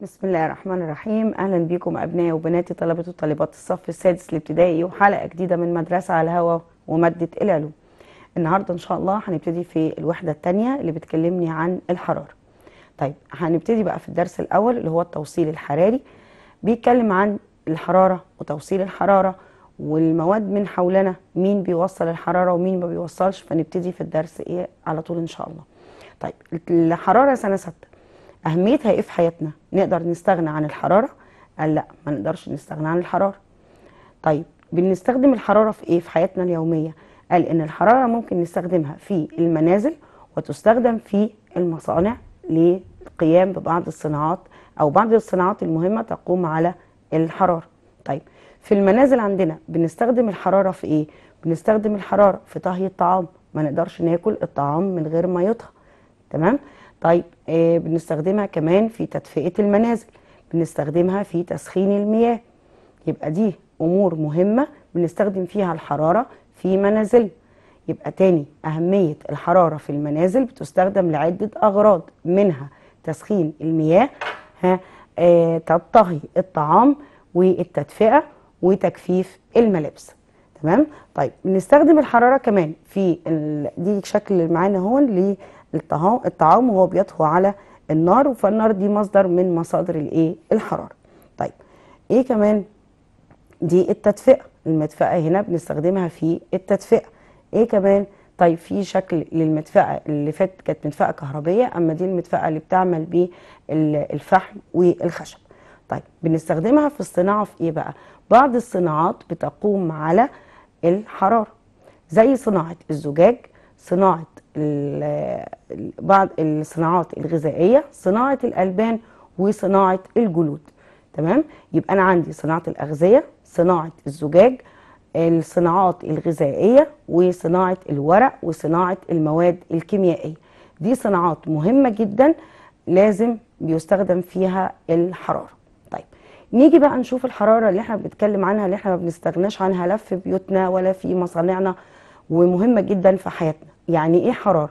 بسم الله الرحمن الرحيم اهلا بكم ابنائي وبناتي طلبه وطالبات الصف السادس الابتدائي وحلقه جديده من مدرسه على الهوا وماده العلوم النهارده ان شاء الله هنبتدي في الوحده الثانيه اللي بتكلمني عن الحراره طيب هنبتدي بقى في الدرس الاول اللي هو التوصيل الحراري بيتكلم عن الحراره وتوصيل الحراره والمواد من حولنا مين بيوصل الحراره ومين ما بيوصلش فنبتدي في الدرس ايه على طول ان شاء الله طيب الحراره سنه سته اهميتها ايه في حياتنا نقدر نستغنى عن الحراره قال لا ما نقدرش نستغنى عن الحراره طيب بنستخدم الحراره في ايه في حياتنا اليوميه قال ان الحراره ممكن نستخدمها في المنازل وتستخدم في المصانع للقيام ببعض الصناعات او بعض الصناعات المهمه تقوم على الحراره طيب في المنازل عندنا بنستخدم الحراره في ايه بنستخدم الحراره في طهي الطعام ما نقدرش ناكل الطعام من غير ما يطهى تمام طيب آه بنستخدمها كمان في تدفئة المنازل بنستخدمها في تسخين المياه يبقى دي أمور مهمة بنستخدم فيها الحرارة في منازل يبقى تاني أهمية الحرارة في المنازل بتستخدم لعدة أغراض منها تسخين المياه ها آه تطهي الطعام والتدفئة وتجفيف الملابس تمام طيب بنستخدم الحرارة كمان في ال... دي شكل معانا هون الطعام وهو بيطهو على النار فالنار دي مصدر من مصادر الايه الحراره طيب ايه كمان دي التدفئه المدفئه هنا بنستخدمها في التدفئه ايه كمان طيب في شكل للمدفأة اللي فات كانت مدفأة كهربية أما دي المدفأة اللي بتعمل بالفحم والخشب طيب بنستخدمها في الصناعة في إيه بقى بعض الصناعات بتقوم على الحرارة زي صناعة الزجاج صناعة بعض الصناعات الغذائيه صناعه الالبان وصناعه الجلود تمام يبقى انا عندي صناعه الاغذيه صناعه الزجاج الصناعات الغذائيه وصناعه الورق وصناعه المواد الكيميائيه دي صناعات مهمه جدا لازم بيستخدم فيها الحراره طيب نيجي بقى نشوف الحراره اللي احنا بنتكلم عنها اللي احنا ما بنستغناش عنها لا في بيوتنا ولا في مصانعنا ومهمه جدا في حياتنا يعني ايه حراره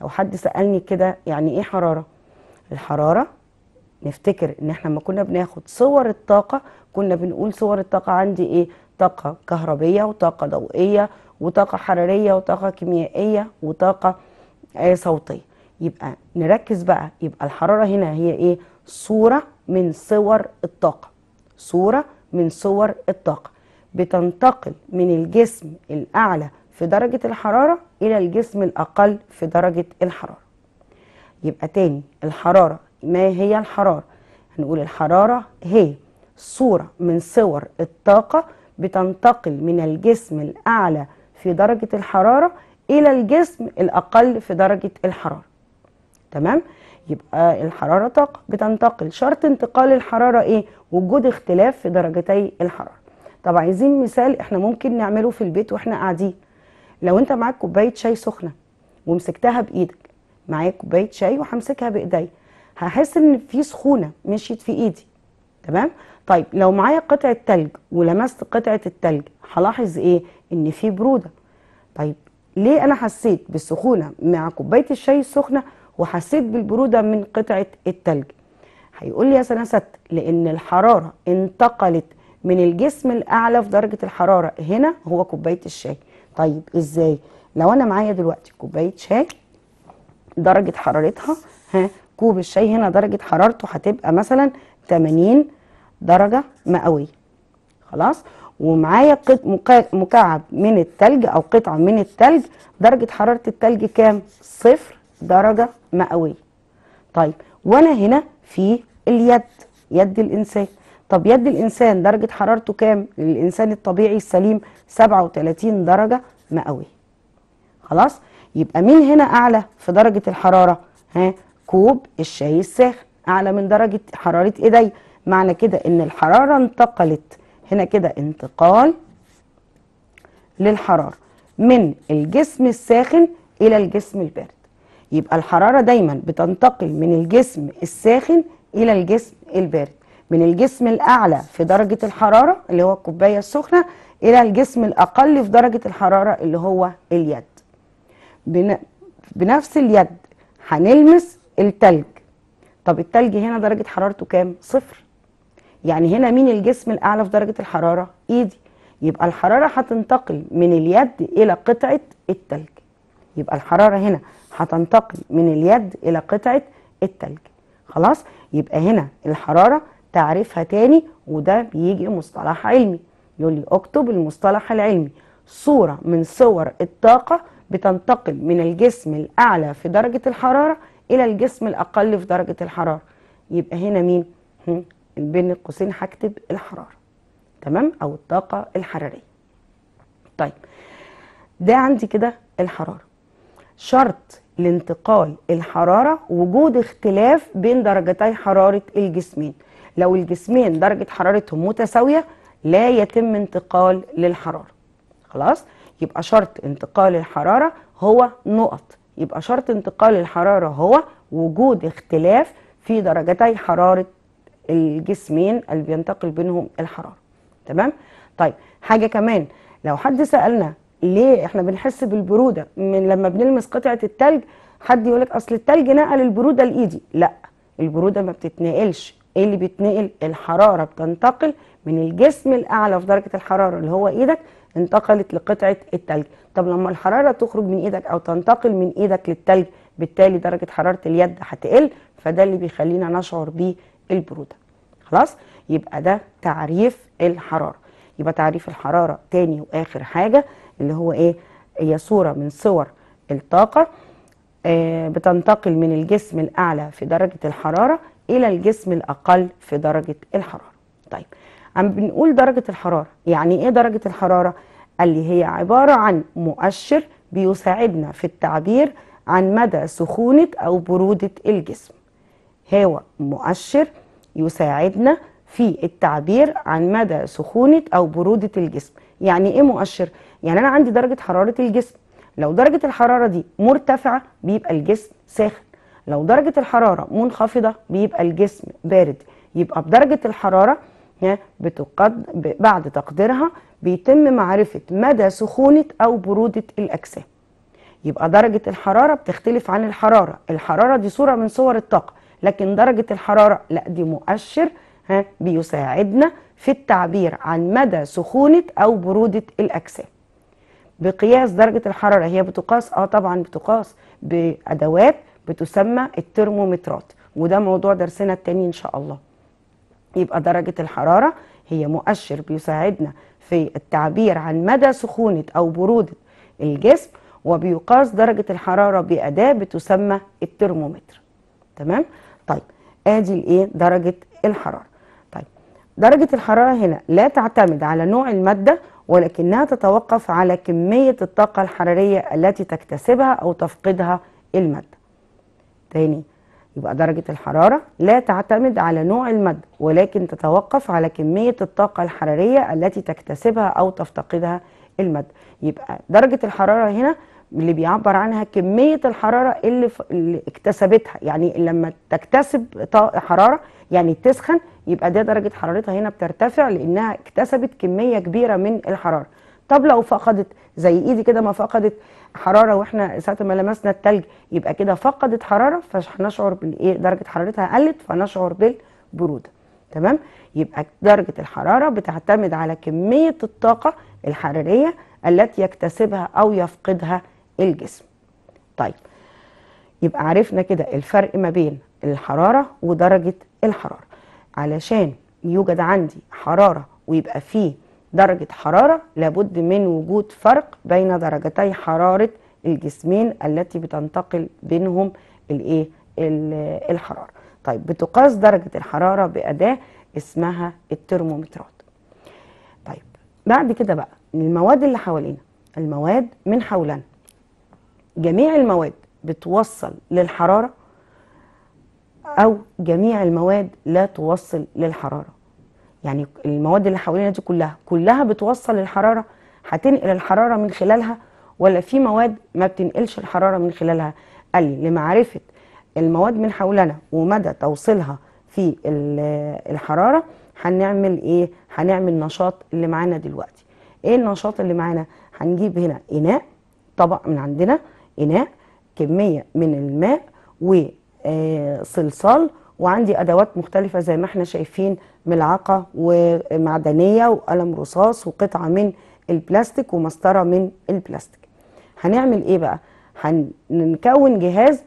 لو حد سالني كده يعني ايه حراره الحراره نفتكر ان احنا لما كنا بناخد صور الطاقه كنا بنقول صور الطاقه عندي ايه طاقه كهربيه وطاقه ضوئيه وطاقه حراريه وطاقه كيميائيه وطاقه آه صوتيه يبقى نركز بقى يبقى الحراره هنا هي ايه صوره من صور الطاقه صوره من صور الطاقه بتنتقل من الجسم الاعلى في درجة الحرارة إلى الجسم الأقل في درجة الحرارة يبقى تاني الحرارة ما هي الحرارة هنقول الحرارة هي صورة من صور الطاقة بتنتقل من الجسم الأعلى في درجة الحرارة إلى الجسم الأقل في درجة الحرارة تمام؟ يبقى الحرارة طاقة بتنتقل شرط انتقال الحرارة إيه؟ وجود اختلاف في درجتي الحرارة طب عايزين مثال احنا ممكن نعمله في البيت واحنا قاعدين لو انت معاك كوبايه شاي سخنه ومسكتها بايدك معايا كوبايه شاي وهمسكها بايدي هحس ان في سخونه مشيت في ايدي تمام طيب لو معايا قطعه تلج ولمست قطعه التلج هلاحظ ايه ان في بروده طيب ليه انا حسيت بالسخونه مع كوبايه الشاي السخنه وحسيت بالبروده من قطعه التلج هيقول لي يا سنه ست لان الحراره انتقلت من الجسم الاعلى في درجه الحراره هنا هو كوبايه الشاي طيب ازاي لو انا معايا دلوقتي كوبايه شاي درجه حرارتها ها كوب الشاي هنا درجه حرارته هتبقى مثلا 80 درجه مئويه خلاص ومعايا مكعب من التلج او قطعه من التلج درجه حراره التلج كام صفر درجه مئويه طيب وانا هنا في اليد يد الانسان طب يد الانسان درجه حرارته كام للانسان الطبيعي السليم 37 درجه مئويه خلاص يبقى مين هنا اعلى في درجه الحراره ها كوب الشاي الساخن اعلى من درجه حراره ايدي معنى كده ان الحراره انتقلت هنا كده انتقال للحراره من الجسم الساخن الى الجسم البارد يبقى الحراره دايما بتنتقل من الجسم الساخن الى الجسم البارد من الجسم الأعلى في درجة الحرارة اللي هو الكوباية السخنة إلى الجسم الأقل في درجة الحرارة اللي هو اليد بنفس اليد هنلمس التلج طب التلج هنا درجة حرارته كام؟ صفر يعني هنا مين الجسم الأعلى في درجة الحرارة؟ إيدي يبقى الحرارة هتنتقل من اليد إلى قطعة التلج يبقى الحرارة هنا هتنتقل من اليد إلى قطعة التلج خلاص؟ يبقى هنا الحرارة تعريفها تاني وده بيجي مصطلح علمي يقول لي اكتب المصطلح العلمي صورة من صور الطاقة بتنتقل من الجسم الأعلى في درجة الحرارة إلى الجسم الأقل في درجة الحرارة يبقى هنا مين؟ بين قوسين هكتب الحرارة تمام؟ أو الطاقة الحرارية طيب ده عندي كده الحرارة شرط لانتقال الحرارة وجود اختلاف بين درجتي حرارة الجسمين لو الجسمين درجة حرارتهم متساوية لا يتم انتقال للحرارة خلاص يبقى شرط انتقال الحرارة هو نقط يبقى شرط انتقال الحرارة هو وجود اختلاف في درجتي حرارة الجسمين اللي بينتقل بينهم الحرارة تمام طيب حاجة كمان لو حد سألنا ليه احنا بنحس بالبرودة من لما بنلمس قطعة التلج حد يقولك اصل التلج نقل البرودة لإيدي لا البرودة ما بتتنقلش ايه اللي بيتنقل الحرارة بتنتقل من الجسم الأعلى في درجة الحرارة اللي هو إيدك انتقلت لقطعة التلج طب لما الحرارة تخرج من إيدك أو تنتقل من إيدك للتلج بالتالي درجة حرارة اليد هتقل فده اللي بيخلينا نشعر بالبرودة خلاص يبقى ده تعريف الحرارة يبقى تعريف الحرارة تاني وآخر حاجة اللي هو إيه هي صورة من صور الطاقة آه، بتنتقل من الجسم الأعلى في درجة الحرارة الى الجسم الاقل في درجه الحراره طيب عم بنقول درجه الحراره يعني ايه درجه الحراره اللي هي عباره عن مؤشر بيساعدنا في التعبير عن مدى سخونه او بروده الجسم هو مؤشر يساعدنا في التعبير عن مدى سخونه او بروده الجسم يعني ايه مؤشر يعني انا عندي درجه حراره الجسم لو درجه الحراره دي مرتفعه بيبقى الجسم ساخن لو درجة الحرارة منخفضة بيبقى الجسم بارد يبقى بدرجة الحرارة بتقد بعد تقديرها بيتم معرفة مدى سخونة أو برودة الأجسام يبقى درجة الحرارة بتختلف عن الحرارة الحرارة دي صورة من صور الطاقة لكن درجة الحرارة لا دي مؤشر ها بيساعدنا في التعبير عن مدى سخونة أو برودة الأجسام بقياس درجة الحرارة هي بتقاس اه طبعا بتقاس بأدوات بتسمى الترمومترات وده موضوع درسنا التاني ان شاء الله يبقى درجة الحرارة هي مؤشر بيساعدنا في التعبير عن مدى سخونة أو برودة الجسم وبيقاس درجة الحرارة بأداة بتسمى الترمومتر تمام؟ طيب ادي الايه درجة الحرارة طيب درجة الحرارة هنا لا تعتمد على نوع المادة ولكنها تتوقف على كمية الطاقة الحرارية التي تكتسبها أو تفقدها المادة تاني يبقى درجة الحرارة لا تعتمد على نوع المادة ولكن تتوقف على كمية الطاقة الحرارية التي تكتسبها أو تفتقدها المادة يبقى درجة الحرارة هنا اللي بيعبر عنها كمية الحرارة اللي, ف... اللي اكتسبتها يعني لما تكتسب حرارة يعني تسخن يبقى ده درجة حرارتها هنا بترتفع لأنها اكتسبت كمية كبيرة من الحرارة طب لو فقدت زي ايدي كده ما فقدت حراره واحنا ساعه ما لمسنا الثلج يبقى كده فقدت حراره فهنشعر بالايه درجه حرارتها قلت فنشعر بالبروده تمام يبقى درجه الحراره بتعتمد على كميه الطاقه الحراريه التي يكتسبها او يفقدها الجسم طيب يبقى عرفنا كده الفرق ما بين الحراره ودرجه الحراره علشان يوجد عندي حراره ويبقى فيه درجة حرارة لابد من وجود فرق بين درجتي حرارة الجسمين التي بتنتقل بينهم الايه الحرارة طيب بتقاس درجة الحرارة بأداة اسمها الترمومترات طيب بعد كده بقى المواد اللي حوالينا المواد من حولنا جميع المواد بتوصل للحرارة أو جميع المواد لا توصل للحرارة يعني المواد اللي حوالينا دي كلها كلها بتوصل الحراره هتنقل الحراره من خلالها ولا في مواد ما بتنقلش الحراره من خلالها قال لي لمعرفه المواد من حولنا ومدى توصيلها في الحراره هنعمل ايه هنعمل نشاط اللي معانا دلوقتي ايه النشاط اللي معانا هنجيب هنا اناء طبق من عندنا اناء كميه من الماء وصلصال آه، وعندي ادوات مختلفه زي ما احنا شايفين ملعقه ومعدنيه وقلم رصاص وقطعه من البلاستيك ومسطره من البلاستيك هنعمل ايه بقى هنكون جهاز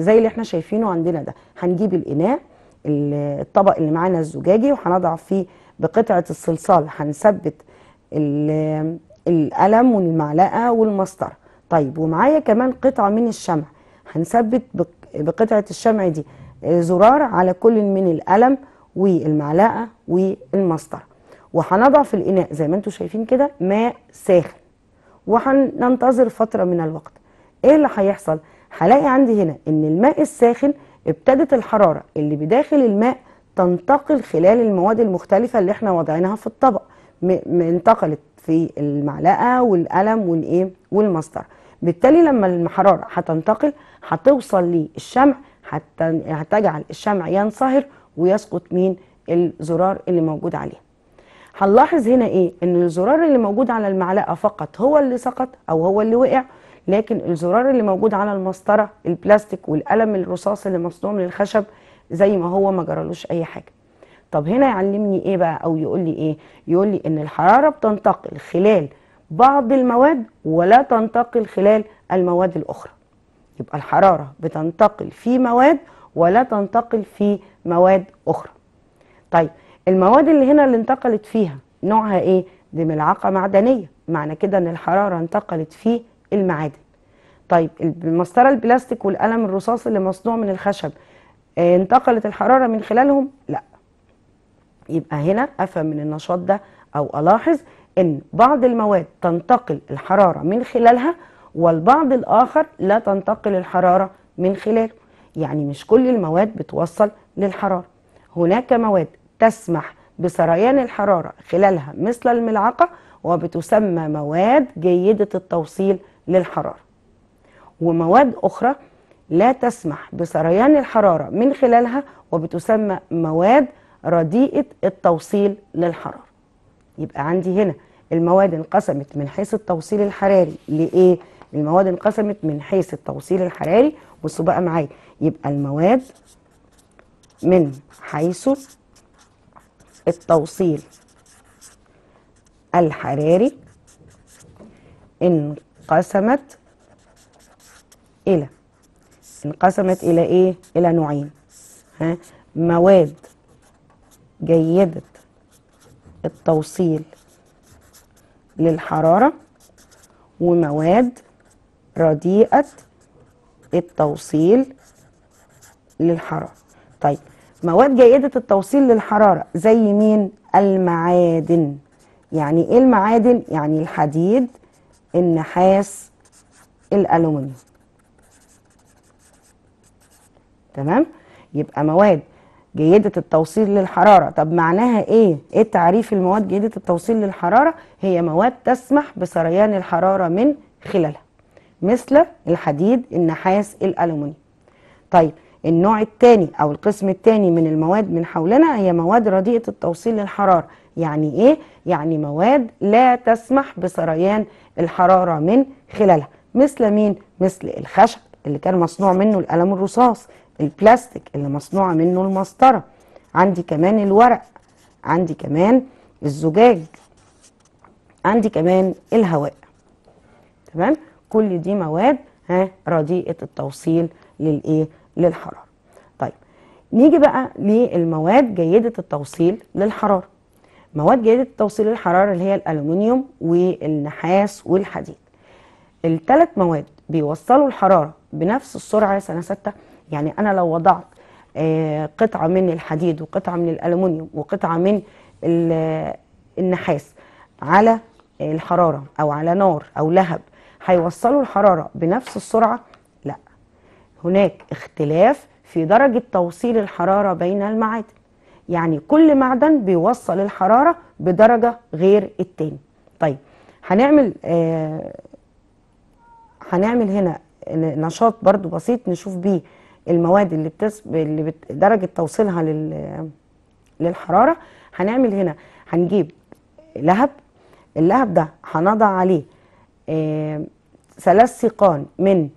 زي اللي احنا شايفينه عندنا ده هنجيب الاناء الطبق اللي معانا الزجاجي وهنضع فيه بقطعه الصلصال هنثبت القلم والمعلقه والمسطره طيب ومعايا كمان قطعه من الشمع هنثبت بقطعه الشمع دي زرار على كل من القلم والمعلقة والمسطرة وهنضع في الإناء زي ما انتم شايفين كده ماء ساخن وهننتظر فترة من الوقت ايه اللي هيحصل هلاقي عندي هنا ان الماء الساخن ابتدت الحرارة اللي بداخل الماء تنتقل خلال المواد المختلفة اللي احنا وضعناها في الطبق انتقلت في المعلقة والقلم والايه والمسطرة بالتالي لما الحرارة هتنتقل هتوصل للشمع حتى تجعل الشمع ينصهر ويسقط من الزرار اللي موجود عليه هنلاحظ هنا ايه ان الزرار اللي موجود على المعلقه فقط هو اللي سقط او هو اللي وقع لكن الزرار اللي موجود على المسطره البلاستيك والقلم الرصاص اللي مصنوع من الخشب زي ما هو ما جرالوش اي حاجه طب هنا يعلمني ايه بقى او يقول لي ايه يقول لي ان الحراره بتنتقل خلال بعض المواد ولا تنتقل خلال المواد الاخرى يبقى الحرارة بتنتقل في مواد ولا تنتقل في مواد أخرى طيب المواد اللي هنا اللي انتقلت فيها نوعها إيه؟ دي ملعقة معدنية معنى كده إن الحرارة انتقلت في المعادن طيب المسطرة البلاستيك والقلم الرصاص اللي مصنوع من الخشب آه، انتقلت الحرارة من خلالهم؟ لا يبقى هنا أفهم من النشاط ده أو ألاحظ إن بعض المواد تنتقل الحرارة من خلالها والبعض الآخر لا تنتقل الحرارة من خلاله يعني مش كل المواد بتوصل للحرارة هناك مواد تسمح بسريان الحرارة خلالها مثل الملعقة وبتسمى مواد جيدة التوصيل للحرارة ومواد أخرى لا تسمح بسريان الحرارة من خلالها وبتسمى مواد رديئة التوصيل للحرارة يبقى عندي هنا المواد انقسمت من حيث التوصيل الحراري لإيه؟ المواد انقسمت من حيث التوصيل الحراري بصوا بقى معايا يبقى المواد من حيث التوصيل الحراري انقسمت إلى انقسمت إلى إيه؟ إلى نوعين ها مواد جيدة التوصيل للحرارة ومواد رديئة التوصيل للحرارة طيب مواد جيدة التوصيل للحرارة زي مين؟ المعادن يعني ايه المعادن؟ يعني الحديد النحاس الألومنيوم تمام؟ يبقى مواد جيدة التوصيل للحرارة طب معناها ايه؟ ايه تعريف المواد جيدة التوصيل للحرارة؟ هي مواد تسمح بسريان الحرارة من خلالها مثل الحديد النحاس الألومنيوم طيب النوع الثاني او القسم الثاني من المواد من حولنا هي مواد رديئه التوصيل للحراره يعني ايه يعني مواد لا تسمح بسريان الحراره من خلالها مثل مين مثل الخشب اللي كان مصنوع منه القلم الرصاص البلاستيك اللي مصنوعه منه المسطره عندي كمان الورق عندي كمان الزجاج عندي كمان الهواء تمام كل دي مواد ها رديئه التوصيل للايه للحراره طيب نيجي بقى للمواد جيده التوصيل للحراره مواد جيده التوصيل للحراره اللي هي الالومنيوم والنحاس والحديد الثلاث مواد بيوصلوا الحراره بنفس السرعه يا سنه سته يعني انا لو وضعت آه، قطعه من الحديد وقطعه من الالومنيوم وقطعه من النحاس على الحراره او على نار او لهب هيوصلوا الحراره بنفس السرعه لا هناك اختلاف في درجه توصيل الحراره بين المعادن يعني كل معدن بيوصل الحراره بدرجه غير التاني طيب هنعمل آه هنعمل هنا نشاط برضو بسيط نشوف بيه المواد اللي بتس... اللي بت... درجه توصيلها لل للحراره هنعمل هنا هنجيب لهب اللهب ده هنضع عليه آه، ثلاث ثقان من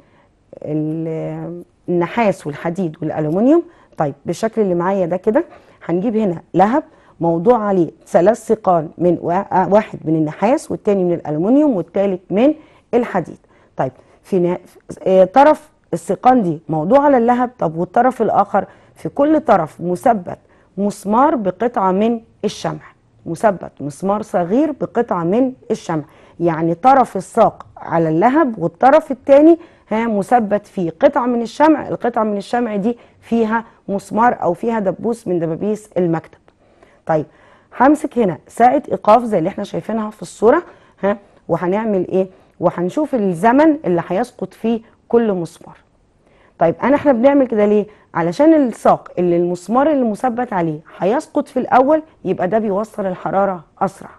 النحاس والحديد والالومنيوم طيب بالشكل اللي معايا ده كده هنجيب هنا لهب موضوع عليه ثلاث ثقال من واحد من النحاس والتاني من الالومنيوم والتالت من الحديد طيب في آه، طرف الثقان دي موضوع على اللهب طب والطرف الاخر في كل طرف مثبت مسمار بقطعه من الشمع مثبت مسمار صغير بقطعه من الشمع يعني طرف الساق على اللهب والطرف الثاني ها مثبت فيه قطعة من الشمع القطعة من الشمع دي فيها مسمار أو فيها دبوس من دبابيس المكتب طيب همسك هنا ساعة إيقاف زي اللي احنا شايفينها في الصورة ها وهنعمل إيه وهنشوف الزمن اللي هيسقط فيه كل مسمار طيب أنا احنا بنعمل كده ليه علشان الساق اللي المسمار اللي مثبت عليه هيسقط في الأول يبقى ده بيوصل الحرارة أسرع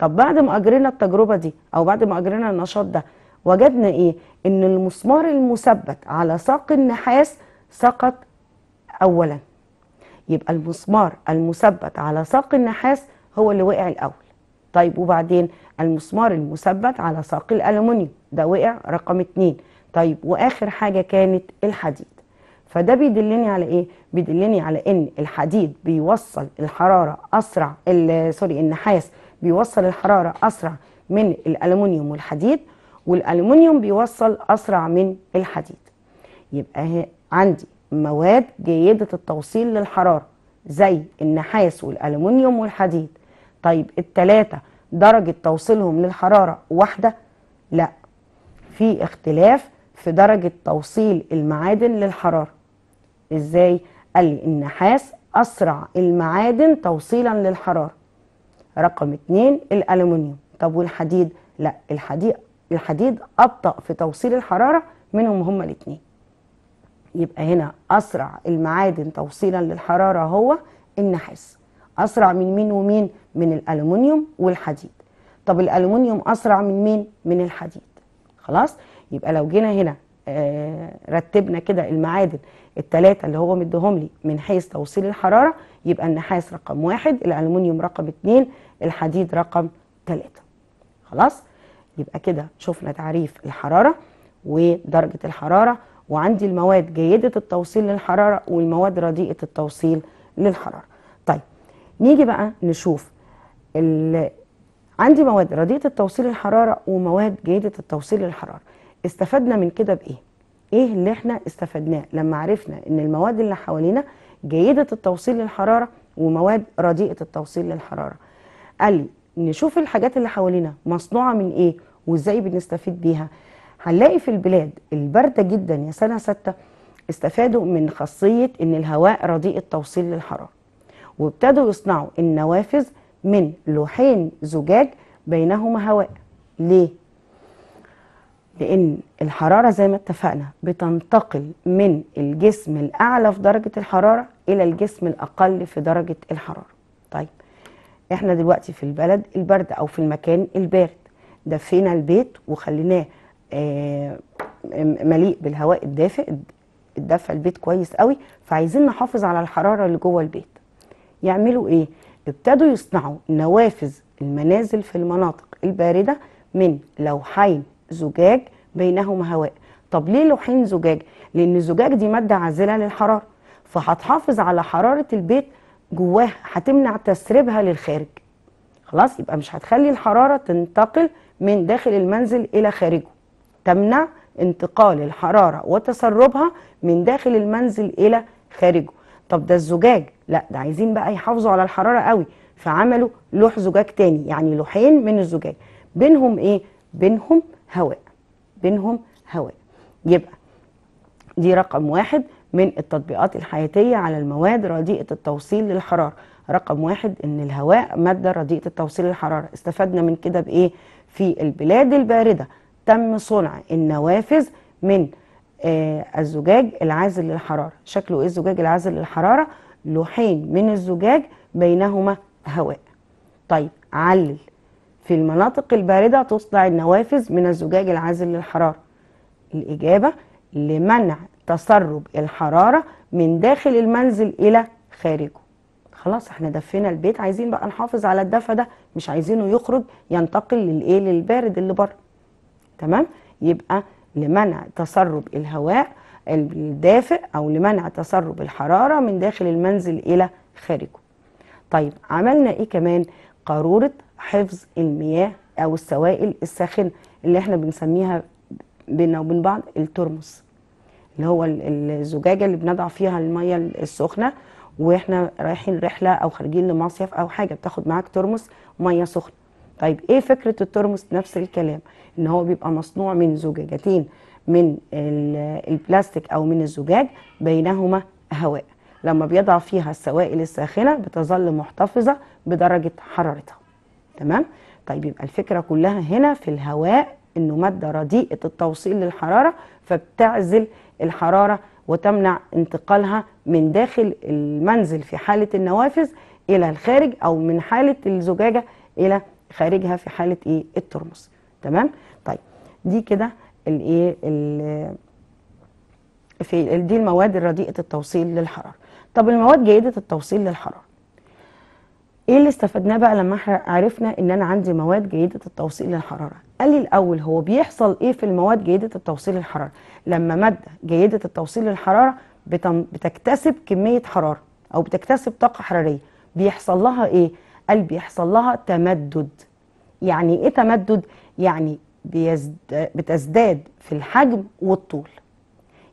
طب بعد ما اجرينا التجربه دي او بعد ما اجرينا النشاط ده وجدنا ايه ان المسمار المثبت على ساق النحاس سقط اولا يبقى المسمار المثبت على ساق النحاس هو اللي وقع الاول طيب وبعدين المسمار المثبت على ساق الالومنيوم ده وقع رقم اتنين طيب واخر حاجه كانت الحديد فده بيدلني على ايه بيدلني على ان الحديد بيوصل الحراره اسرع سوري النحاس بيوصل الحرارة أسرع من الألمنيوم والحديد والألمنيوم بيوصل أسرع من الحديد يبقى عندي مواد جيدة التوصيل للحرارة زي النحاس والألمنيوم والحديد طيب التلاتة درجة توصيلهم للحرارة واحدة لا في اختلاف في درجة توصيل المعادن للحرارة ازاي قال لي النحاس أسرع المعادن توصيلا للحرارة رقم اتنين الالومنيوم طب والحديد لا الحديد الحديد ابطا في توصيل الحراره منهم هما الاثنين يبقى هنا اسرع المعادن توصيلا للحراره هو النحاس اسرع من مين ومين من الالومنيوم والحديد طب الالومنيوم اسرع من مين من الحديد خلاص يبقى لو جينا هنا آه، رتبنا كده المعادن الثلاثه اللي هو مديهم لي من حيث توصيل الحراره يبقى النحاس رقم واحد الالومنيوم رقم اتنين الحديد رقم ثلاثه خلاص يبقى كده شفنا تعريف الحراره ودرجه الحراره وعندي المواد جيده التوصيل للحراره والمواد رديئه التوصيل للحراره طيب نيجي بقى نشوف عندي مواد رديئه التوصيل للحراره ومواد جيده التوصيل للحراره استفدنا من كده بايه ايه اللي احنا استفدناه لما عرفنا ان المواد اللي حوالينا جيده التوصيل للحراره ومواد رديئه التوصيل للحراره قال لي نشوف الحاجات اللي حوالينا مصنوعه من ايه وازاي بنستفيد بيها هنلاقي في البلاد البارده جدا يا سنه سته استفادوا من خاصيه ان الهواء رديء التوصيل للحراره وابتدوا يصنعوا النوافذ من لوحين زجاج بينهما هواء ليه لأن الحرارة زي ما اتفقنا بتنتقل من الجسم الأعلى في درجة الحرارة إلى الجسم الأقل في درجة الحرارة طيب احنا دلوقتي في البلد البرد أو في المكان البارد دفينا البيت وخليناه آه، مليء بالهواء الدافئ الدفع البيت كويس قوي فعايزين نحافظ على الحرارة اللي جوه البيت يعملوا ايه؟ ابتدوا يصنعوا نوافذ المنازل في المناطق الباردة من لوحين زجاج بينهما هواء طب ليه لوحين زجاج لان الزجاج دي ماده عازله للحراره فهتحافظ على حراره البيت جواها هتمنع تسريبها للخارج خلاص يبقى مش هتخلي الحراره تنتقل من داخل المنزل الى خارجه تمنع انتقال الحراره وتسربها من داخل المنزل الى خارجه طب ده الزجاج لا ده عايزين بقى يحافظوا على الحراره قوي فعملوا لوح زجاج تاني يعني لوحين من الزجاج بينهم ايه بينهم هواء بينهم هواء يبقى دي رقم واحد من التطبيقات الحياتية على المواد رديئة التوصيل للحرارة رقم واحد ان الهواء مادة رديئة التوصيل للحرارة استفدنا من كده بايه في البلاد الباردة تم صنع النوافذ من آه الزجاج العازل للحرارة شكله ايه الزجاج العازل للحرارة لوحين من الزجاج بينهما هواء طيب علل في المناطق الباردة تصدع النوافذ من الزجاج العازل للحرارة الإجابة لمنع تسرب الحرارة من داخل المنزل إلى خارجه خلاص احنا دفينا البيت عايزين بقى نحافظ على الدفى ده مش عايزينه يخرج ينتقل للايه للبارد اللي بره تمام يبقى لمنع تسرب الهواء الدافئ او لمنع تسرب الحراره من داخل المنزل الى خارجه طيب عملنا ايه كمان قاروره حفظ المياه او السوائل الساخنه اللي احنا بنسميها بينا وبين بعض الترمس اللي هو الزجاجه اللي بنضع فيها الميه السخنه واحنا رايحين رحله او خارجين لمصيف او حاجه بتاخد معاك ترمس ميه سخنه طيب ايه فكره الترمس نفس الكلام ان هو بيبقى مصنوع من زجاجتين من البلاستيك او من الزجاج بينهما هواء لما بيضع فيها السوائل الساخنه بتظل محتفظه بدرجه حرارتها تمام طيب يبقى الفكرة كلها هنا في الهواء انه مادة رديئة التوصيل للحرارة فبتعزل الحرارة وتمنع انتقالها من داخل المنزل في حالة النوافذ الى الخارج او من حالة الزجاجة الى خارجها في حالة ايه الترمس تمام طيب دي كده الايه في دي المواد الرديئة التوصيل للحرارة طب المواد جيدة التوصيل للحرارة ايه اللي استفدناه بقى لما عرفنا ان انا عندي مواد جيده التوصيل للحراره قال لي الاول هو بيحصل ايه في المواد جيده التوصيل للحراره لما ماده جيده التوصيل للحراره بتكتسب كميه حراره او بتكتسب طاقه حراريه بيحصل لها ايه قال بيحصل لها تمدد يعني ايه تمدد يعني بيزد... بتزداد في الحجم والطول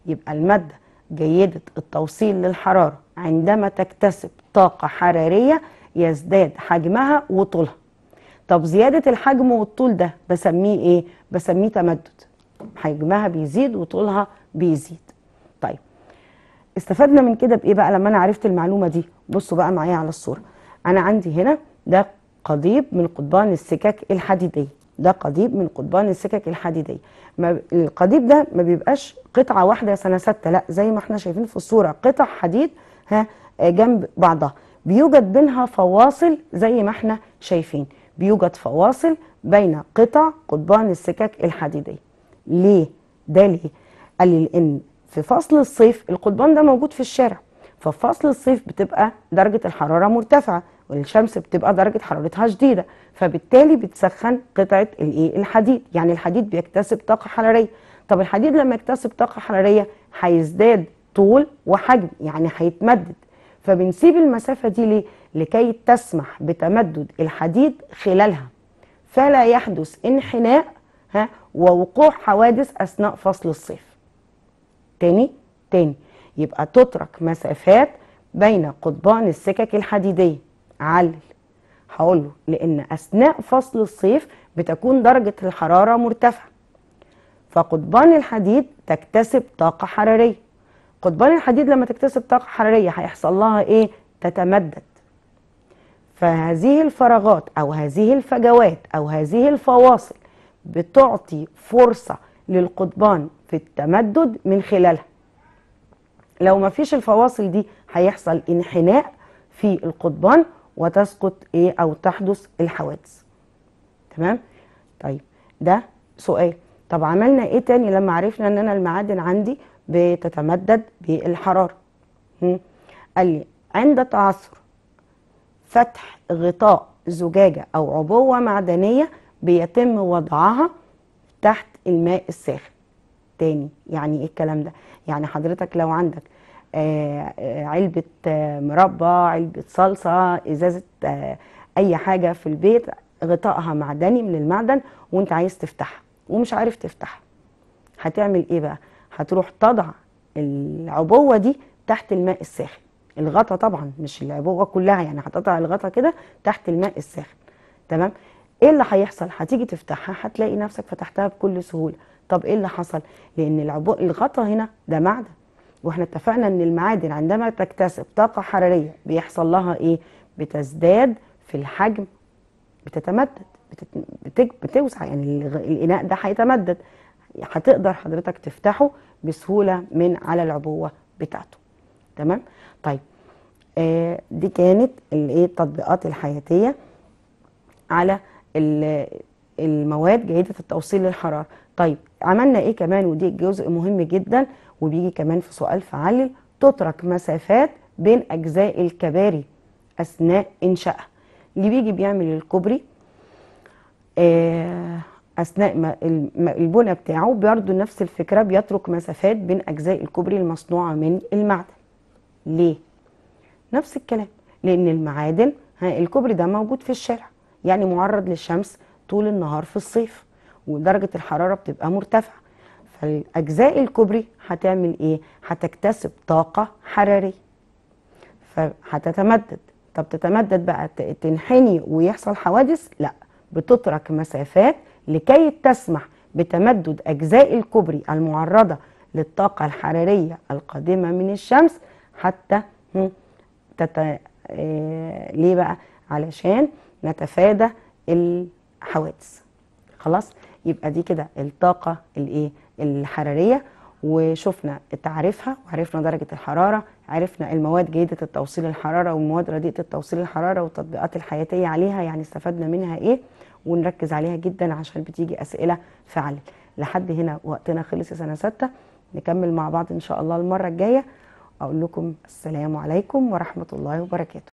يبقى الماده جيده التوصيل للحراره عندما تكتسب طاقه حراريه يزداد حجمها وطولها طب زيادة الحجم والطول ده بسميه ايه؟ بسميه تمدد حجمها بيزيد وطولها بيزيد طيب استفدنا من كده بايه بقى لما انا عرفت المعلومة دي بصوا بقى معايا على الصورة انا عندي هنا ده قضيب من قضبان السكك الحديدية ده قضيب من قضبان السكك الحديدية ما القضيب ده ما بيبقاش قطعة واحدة سنة ستة لا زي ما احنا شايفين في الصورة قطع حديد ها جنب بعضها بيوجد بينها فواصل زي ما احنا شايفين بيوجد فواصل بين قطع قضبان السكك الحديدية ليه؟ ده ليه؟ قال لي ان في فصل الصيف القضبان ده موجود في الشارع ففصل الصيف بتبقى درجة الحرارة مرتفعة والشمس بتبقى درجة حرارتها شديدة فبالتالي بتسخن قطعة الحديد يعني الحديد بيكتسب طاقة حرارية طب الحديد لما يكتسب طاقة حرارية هيزداد طول وحجم يعني هيتمدد فبنسيب المسافة دي ليه؟ لكي تسمح بتمدد الحديد خلالها فلا يحدث انحناء ها ووقوع حوادث أثناء فصل الصيف تاني تاني يبقى تترك مسافات بين قضبان السكك الحديدية علل هقوله لأن أثناء فصل الصيف بتكون درجة الحرارة مرتفعة فقضبان الحديد تكتسب طاقة حرارية قضبان الحديد لما تكتسب طاقة حرارية هيحصل لها ايه؟ تتمدد فهذه الفراغات او هذه الفجوات او هذه الفواصل بتعطي فرصة للقضبان في التمدد من خلالها لو ما فيش الفواصل دي هيحصل انحناء في القضبان وتسقط ايه او تحدث الحوادث تمام طيب ده سؤال طب عملنا ايه تاني لما عرفنا ان انا المعادن عندي بتتمدد بالحرارة قال لي عند تعثر فتح غطاء زجاجة أو عبوة معدنية بيتم وضعها تحت الماء الساخن تاني يعني ايه الكلام ده يعني حضرتك لو عندك آه، آه، علبة آه، مربى علبة صلصة إزازة أي حاجة في البيت غطائها معدني من المعدن وانت عايز تفتحها ومش عارف تفتحها هتعمل ايه بقى هتروح تضع العبوه دي تحت الماء الساخن الغطا طبعا مش العبوه كلها يعني هتضع الغطا كده تحت الماء الساخن تمام ايه اللي هيحصل هتيجي تفتحها هتلاقي نفسك فتحتها بكل سهوله طب ايه اللي حصل لان العبو... الغطا هنا ده معدن واحنا اتفقنا ان المعادن عندما تكتسب طاقه حراريه بيحصل لها ايه بتزداد في الحجم بتتمدد بتت... بتوسع يعني الاناء ده هيتمدد هتقدر حضرتك تفتحه بسهوله من على العبوه بتاعته تمام طيب آه دي كانت الايه التطبيقات الحياتيه على المواد جيده التوصيل للحراره طيب عملنا ايه كمان ودي جزء مهم جدا وبيجي كمان في سؤال فعلل تترك مسافات بين اجزاء الكباري اثناء انشائها اللي بيجي بيعمل الكوبري آه اثناء البنى بتاعه برضه نفس الفكره بيترك مسافات بين اجزاء الكوبري المصنوعه من المعدن ليه نفس الكلام لان المعادن ها الكوبري ده موجود في الشارع يعني معرض للشمس طول النهار في الصيف ودرجه الحراره بتبقى مرتفعه فالاجزاء الكوبري هتعمل ايه هتكتسب طاقه حراريه فهتتمدد طب تتمدد بقى تنحني ويحصل حوادث لا بتترك مسافات لكي تسمح بتمدد أجزاء الكوبري المعرضة للطاقة الحرارية القادمة من الشمس حتى تت... آه، ليه بقى علشان نتفادى الحوادث خلاص يبقى دي كده الطاقة الايه الحرارية وشفنا تعريفها وعرفنا درجة الحرارة عرفنا المواد جيدة التوصيل الحرارة ومواد رديئة التوصيل الحرارة والتطبيقات الحياتية عليها يعني استفدنا منها ايه ونركز عليها جدا عشان بتيجي اسئله فعلا لحد هنا وقتنا خلص سنه سته نكمل مع بعض ان شاء الله المره الجايه اقول لكم السلام عليكم ورحمه الله وبركاته